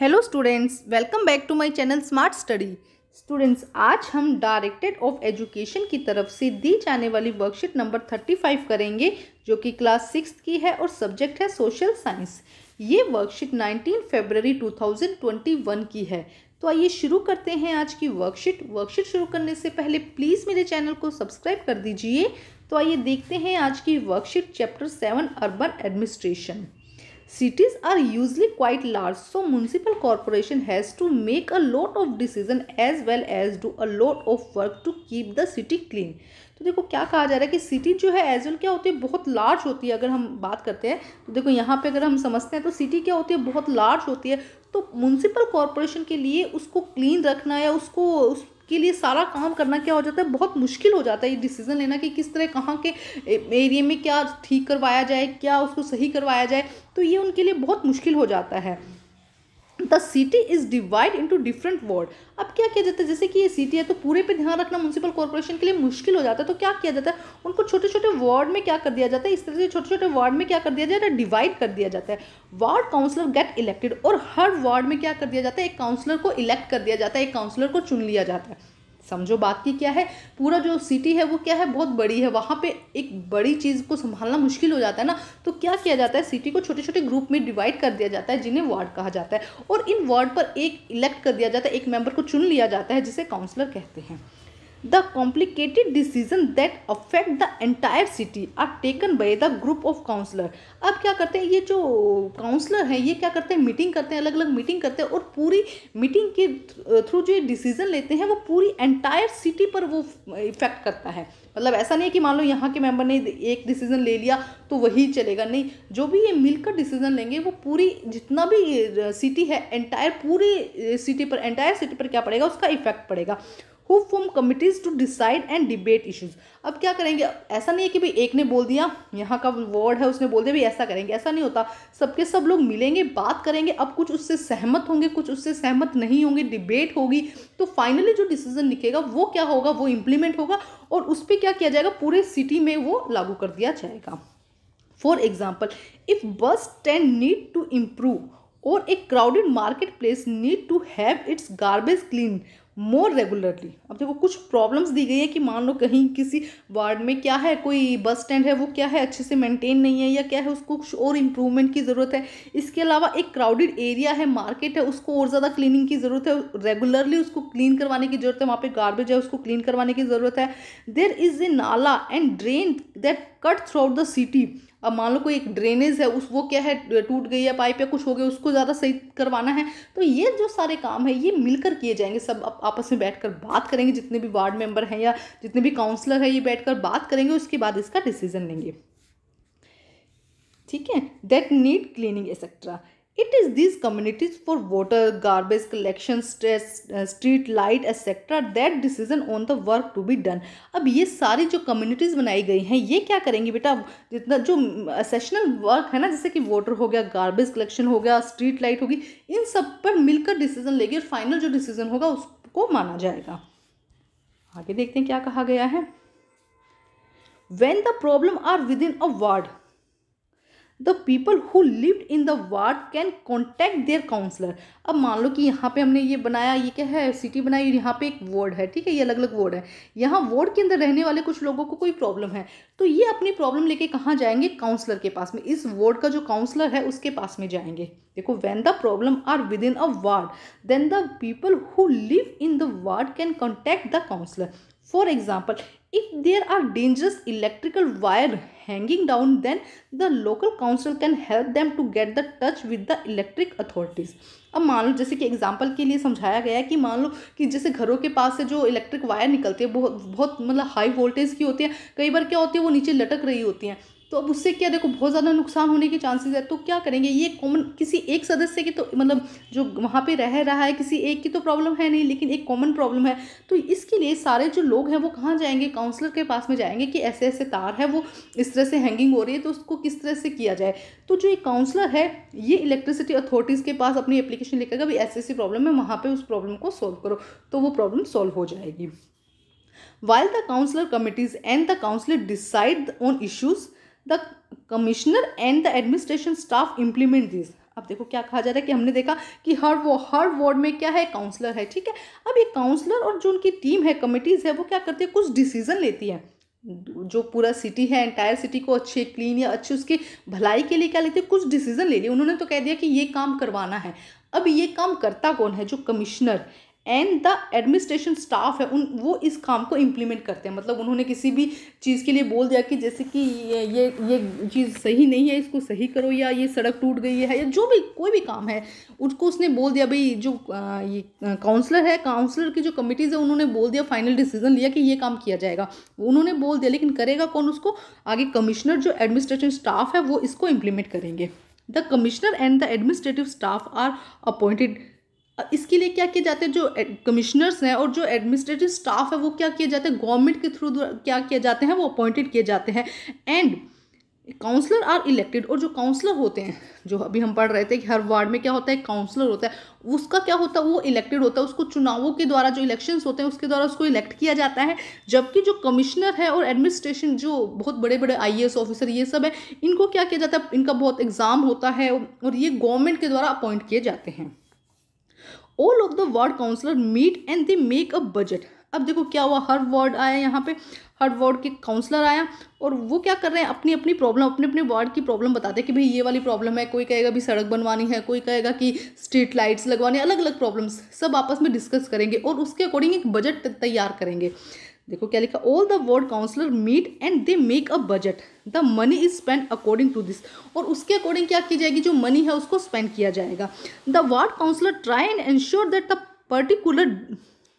Hello students welcome back to my channel smart study students आज हम directed of education की तरफ से दी जाने वाली वर्कशीट नंबर थर्टी फाइव करेंगे जो कि क्लास सिक्स की है और सब्जेक्ट है सोशल साइंस ये worksheet nineteen February two thousand twenty one की है तो आइए शुरू करते हैं आज की वर्कशीट वर्कशीट शुरू करने से पहले प्लीज़ मेरे चैनल को सब्सक्राइब कर दीजिए तो आइए देखते हैं आज की worksheet chapter seven urban administration Cities are usually quite large so municipal corporation has to make a lot of decision as well as do a lot of work to keep the city clean. तो देखो क्या कहा जा रहा है कि city जो है एज वेल क्या होती है बहुत लार्ज होती है अगर हम बात करते हैं तो देखो यहाँ पे अगर हम समझते हैं तो सिटी क्या होती है बहुत लार्ज होती है तो म्यूनसिपल कॉरपोरेशन के लिए उसको क्लीन रखना या उसको उस के लिए सारा काम करना क्या हो जाता है बहुत मुश्किल हो जाता है ये डिसीज़न लेना कि किस तरह कहाँ के एरिए में क्या ठीक करवाया जाए क्या उसको सही करवाया जाए तो ये उनके लिए बहुत मुश्किल हो जाता है the city is divide into different ward अब क्या किया जाता है जैसे कि ये सिटी है तो पूरे पे ध्यान रखना म्यूनसिपल कॉरपोरेशन के लिए मुश्किल हो जाता है तो क्या किया जाता है उनको छोटे छोटे वार्ड में क्या कर दिया जाता है इस तरह से छोटे छोटे वार्ड में क्या कर दिया जाता है डिवाइड कर दिया जाता है वार्ड काउंसलर गेट इलेक्टेड और हर वार्ड में क्या कर दिया जाता है एक काउंसलर को इलेक्ट कर दिया जाता है एक काउंसलर को चुन लिया जाता है समझो बात की क्या है पूरा जो सिटी है वो क्या है बहुत बड़ी है वहाँ पे एक बड़ी चीज़ को संभालना मुश्किल हो जाता है ना तो क्या किया जाता है सिटी को छोटे छोटे ग्रुप में डिवाइड कर दिया जाता है जिन्हें वार्ड कहा जाता है और इन वार्ड पर एक इलेक्ट कर दिया जाता है एक मेंबर को चुन लिया जाता है जिसे काउंसलर कहते हैं the complicated decision that affect the entire city are taken by the group of councillor अब क्या करते हैं ये जो काउंसलर हैं ये क्या करते हैं मीटिंग करते हैं अलग अलग मीटिंग करते हैं और पूरी मीटिंग के थ्रू जो ये डिसीजन लेते हैं वो पूरी एंटायर सिटी पर वो इफेक्ट करता है मतलब ऐसा नहीं है कि मान लो यहाँ के मेंबर ने एक डिसीजन ले लिया तो वही चलेगा नहीं जो भी ये मिलकर डिसीजन लेंगे वो पूरी जितना भी सिटी है एंटायर पूरी सिटी पर एंटायर सिटी पर क्या पड़ेगा उसका इफेक्ट पड़ेगा who form committees to decide and debate issues अब क्या करेंगे ऐसा नहीं है कि भाई एक ने बोल दिया यहाँ का वर्ड है उसने बोल दिया भाई ऐसा करेंगे ऐसा नहीं होता सबके सब लोग मिलेंगे बात करेंगे अब कुछ उससे सहमत होंगे कुछ उससे सहमत नहीं होंगे डिबेट होगी तो फाइनली जो डिसीजन निकलेगा वो क्या होगा वो इम्प्लीमेंट होगा और उस पर क्या किया जाएगा पूरे सिटी में वो लागू कर दिया जाएगा for example if bus stand need to improve or एक crowded market place need to have its garbage clean more regularly अब देखो कुछ प्रॉब्लम्स दी गई है कि मान लो कहीं किसी वार्ड में क्या है कोई बस स्टैंड है वो क्या है अच्छे से मेंटेन नहीं है या क्या है उसको कुछ और इम्प्रूवमेंट की ज़रूरत है इसके अलावा एक क्राउडेड एरिया है मार्केट है उसको और ज़्यादा क्लीनिंग की ज़रूरत है रेगुलरली उसको क्लीन करवाने की ज़रूरत है वहाँ पर गार्बेज है उसको क्लीन करवाने की ज़रूरत है देर is a nala and drain that cut throughout the city अब मान लो कोई एक ड्रेनेज है उस वो क्या है टूट गई है पाइप या कुछ हो गया उसको ज़्यादा सही करवाना है तो ये जो सारे काम है ये मिलकर किए जाएंगे सब आप, आपस में बैठकर बात करेंगे जितने भी वार्ड मेंबर हैं या जितने भी काउंसलर हैं ये बैठकर बात करेंगे उसके बाद इसका डिसीजन लेंगे ठीक है that need cleaning etcetera It is these communities for water, garbage collection, stress, uh, street etcetera that decision on the work to be done अब ये सारी जो कम्युनिटीज़ बनाई गई हैं ये क्या करेंगी बेटा जितना जो सेशनल वर्क है ना जैसे कि वाटर हो गया गार्बेज कलेक्शन हो गया स्ट्रीट लाइट होगी इन सब पर मिलकर डिसीजन लेगी और फाइनल जो डिसीजन होगा उसको माना जाएगा आगे देखते हैं क्या कहा गया है when the problem are within a ward the people who lived in the ward can contact their councillor अब मान लो कि यहाँ पे हमने ये बनाया ये क्या है सिटी बनाई यहाँ पे एक वार्ड है ठीक है ये अलग अलग वार्ड है यहाँ वार्ड के अंदर रहने वाले कुछ लोगों को कोई प्रॉब्लम है तो ये अपनी प्रॉब्लम लेके कहाँ जाएंगे काउंसलर के पास में इस वार्ड का जो काउंसलर है उसके पास में जाएंगे देखो when the problem are within a ward then the people who live in the ward can contact the councillor for example if there are dangerous electrical wire hanging down then the local council can help them to get the touch with the electric authorities अब मान लो जैसे कि example के लिए समझाया गया है कि मान लो कि जैसे घरों के पास से जो इलेक्ट्रिक वायर निकलती है बहुत बहुत मतलब हाई वोल्टेज की होती है कई बार क्या होती है वो नीचे लटक रही होती हैं तो अब उससे क्या देखो बहुत ज़्यादा नुकसान होने के चांसेस है तो क्या करेंगे ये कॉमन किसी एक सदस्य की तो मतलब जो वहाँ पे रह रहा है किसी एक की तो प्रॉब्लम है नहीं लेकिन एक कॉमन प्रॉब्लम है तो इसके लिए सारे जो लोग हैं वो कहाँ जाएंगे काउंसलर के पास में जाएंगे कि ऐसे ऐसे तार है वो इस तरह से हैंगिंग हो रही है तो उसको किस तरह से किया जाए तो जो एक काउंसलर है ये इलेक्ट्रिसिटी अथॉरिटीज़ के पास अपनी एप्लीकेशन लेकर भाई ऐसी ऐसी प्रॉब्लम है वहाँ पर उस प्रॉब्लम को सॉल्व करो तो वो प्रॉब्लम सॉल्व हो जाएगी while the councillor committees and the councillor decide on issues the commissioner and the administration staff implement this अब देखो क्या कहा जा रहा है कि हमने देखा कि हर वो हर वार्ड में क्या है काउंसलर है ठीक है अब ये काउंसलर और जो उनकी टीम है कमिटीज़ है वो क्या करती है कुछ डिसीजन लेती है जो पूरा सिटी है एंटायर सिटी को अच्छे क्लीन या अच्छी उसके भलाई के लिए क्या लेते हैं कुछ डिसीजन ले लिए उन्होंने तो कह दिया कि ये काम करवाना है अब ये काम करता कौन है जो commissioner and the administration staff है उन वो इस काम को इम्प्लीमेंट करते हैं मतलब उन्होंने किसी भी चीज़ के लिए बोल दिया कि जैसे कि ये ये ये चीज़ सही नहीं है इसको सही करो या ये सड़क टूट गई है या जो भी कोई भी काम है उसको उसने बोल दिया भाई जो आ, ये काउंसलर है काउंसलर की जो कमिटीज़ है उन्होंने बोल दिया फाइनल डिसीजन लिया कि ये काम किया जाएगा उन्होंने बोल दिया लेकिन करेगा कौन उसको आगे कमिश्नर जो एडमिनिस्ट्रेशन स्टाफ है वो इसको इम्प्लीमेंट करेंगे the commissioner and the administrative staff are appointed इसके लिए क्या किया जाते हैं जो कमिश्नर्स हैं और जो एडमिनिस्ट्रेटिव स्टाफ है वो क्या किया जाता है गवर्नमेंट के थ्रू क्या किया जाते हैं वो अपॉइंटेड किए जाते हैं एंड काउंसलर आर इलेक्टेड और जो काउंसलर होते हैं जो अभी हम पढ़ रहे थे कि हर वार्ड में क्या होता है काउंसलर होता है उसका क्या होता है वो इलेक्टेड होता है उसको चुनावों के द्वारा जो इलेक्शंस होते हैं उसके द्वारा उसको इलेक्ट किया जाता है जबकि जो कमिश्नर है और एडमिनिस्ट्रेशन जो बहुत बड़े बड़े आई ऑफिसर ये सब है इनको क्या किया जाता है इनका बहुत एग्ज़ाम होता है और ये गवर्नमेंट के द्वारा अपॉइंट किए जाते हैं all of the ward councillor meet and they make a budget अब देखो क्या हुआ हर वार्ड आया यहाँ पे हर वार्ड के काउंसलर आया और वो क्या कर रहे हैं अपनी अपनी प्रॉब्लम अपने अपने वार्ड की प्रॉब्लम बताते हैं कि भाई ये वाली प्रॉब्लम है कोई कहेगा भी सड़क बनवानी है कोई कहेगा कि स्ट्रीट लाइट्स लगवानी अलग अलग प्रॉब्लम्स सब आपस में डिस्कस करेंगे और उसके अकॉर्डिंग एक बजट तैयार करेंगे देखो क्या लिखा all the ward councillor meet and they make a budget the money is spend according to this और उसके अकॉर्डिंग क्या की जाएगी जो मनी है उसको स्पेंड किया जाएगा the ward councillor try and ensure that the particular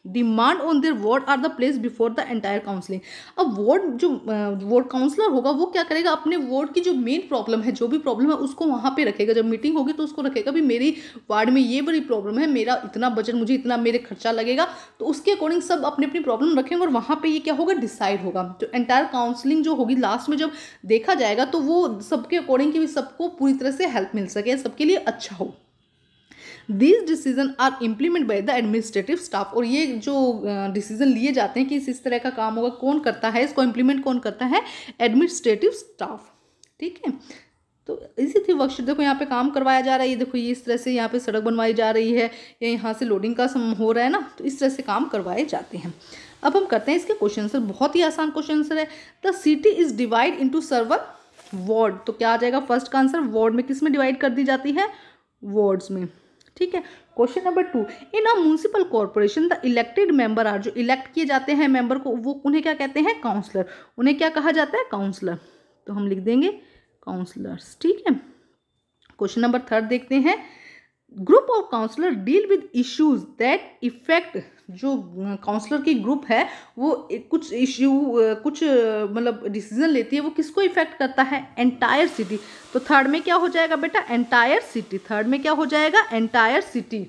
demand on their ward are the place before the entire counselling अब वार्ड जो वार्ड काउंसलर होगा वो क्या करेगा अपने वार्ड की जो मेन प्रॉब्लम है जो भी प्रॉब्लम है उसको वहाँ पे रखेगा जब मीटिंग होगी तो उसको रखेगा भी मेरी वार्ड में ये बड़ी प्रॉब्लम है मेरा इतना बजट मुझे इतना मेरे खर्चा लगेगा तो उसके अकॉर्डिंग सब अपनी अपनी प्रॉब्लम रखेंगे और वहाँ पर ये क्या होगा डिसाइड होगा जो एंटायर काउंसलिंग जो होगी लास्ट में जब देखा जाएगा तो वो सबके अकॉर्डिंग की सबको पूरी तरह से हेल्प मिल सके सबके लिए अच्छा हो this decision are implement by the administrative staff और ये जो डिसीजन लिए जाते हैं कि इस इस तरह का काम होगा कौन करता है इसको इम्प्लीमेंट कौन करता है एडमिनिस्ट्रेटिव स्टाफ ठीक है तो इसी थी वर्कशीट देखो यहाँ पे काम करवाया जा रहा है ये देखो ये इस तरह से यहाँ पे सड़क बनवाई जा रही है या यहाँ से लोडिंग का सम हो रहा है ना तो इस तरह से काम करवाए जाते हैं अब हम करते हैं इसके क्वेश्चन आंसर बहुत ही आसान क्वेश्चन आंसर है the city is divide into several ward तो क्या आ जाएगा फर्स्ट का आंसर वार्ड में किस में डिवाइड कर दी जाती है वार्ड्स में ठीक है question number two in a municipal corporation the elected member are जो इलेक्ट किए जाते हैं मेंबर को वो उन्हें क्या कहते हैं काउंसलर उन्हें क्या कहा जाता है काउंसलर तो हम लिख देंगे काउंसलर्स ठीक है क्वेश्चन नंबर थर्ड देखते हैं group of councillor deal with issues that effect जो काउंसलर की ग्रुप है वो कुछ इश्यू कुछ मतलब डिसीजन लेती है वो किसको इफेक्ट करता है एंटायर सिटी तो थर्ड में क्या हो जाएगा बेटा एंटायर सिटी थर्ड में क्या हो जाएगा entire city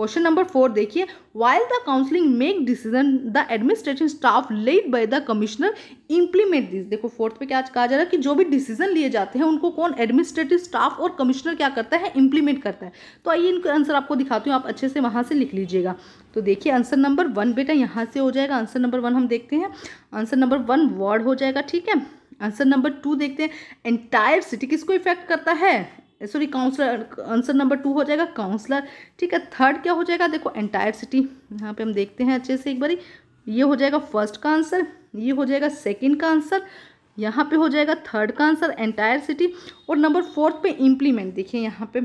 question number four देखिए while the counselling make decision the administration staff led by the commissioner implement this देखो फोर्थ पे क्या आज कहा जा रहा है कि जो भी डिसीजन लिए जाते हैं उनको कौन एडमिनिस्ट्रेटिव स्टाफ और कमिश्नर क्या करता है इंप्लीमेंट करता है तो आइए इनका आंसर आपको दिखाती हूँ आप अच्छे से वहाँ से लिख लीजिएगा तो देखिए आंसर नंबर वन बेटा यहाँ से हो जाएगा आंसर नंबर वन हम देखते हैं आंसर नंबर वन वर्ड हो जाएगा ठीक है आंसर नंबर टू देखते हैं एंटायर सिटी किसको इफेक्ट करता है sorry councillor answer number two हो जाएगा काउंसलर ठीक है थर्ड क्या हो जाएगा देखो एंटायर सिटी यहाँ पे हम देखते हैं अच्छे से एक बारी ये हो जाएगा फर्स्ट का आंसर ये हो जाएगा सेकंड का आंसर यहाँ पे हो जाएगा थर्ड का आंसर एंटायर सिटी और नंबर फोर्थ पे इम्प्लीमेंट देखिए यहाँ पे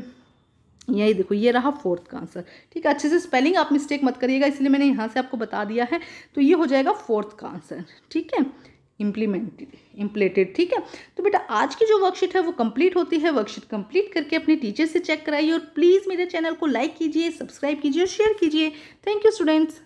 यही देखो ये रहा फोर्थ का आंसर ठीक है अच्छे से स्पेलिंग आप मिस्टेक मत करिएगा इसलिए मैंने यहाँ से आपको बता दिया है तो ये हो जाएगा फोर्थ का आंसर ठीक है इम्प्लीमेंट इम्प्लेटेड ठीक है तो बेटा आज की जो वर्कशीट है वो कंप्लीट होती है वर्कशीट कंप्लीट करके अपने टीचर से चेक कराइए और प्लीज़ मेरे चैनल को लाइक कीजिए सब्सक्राइब कीजिए और शेयर कीजिए थैंक यू स्टूडेंट्स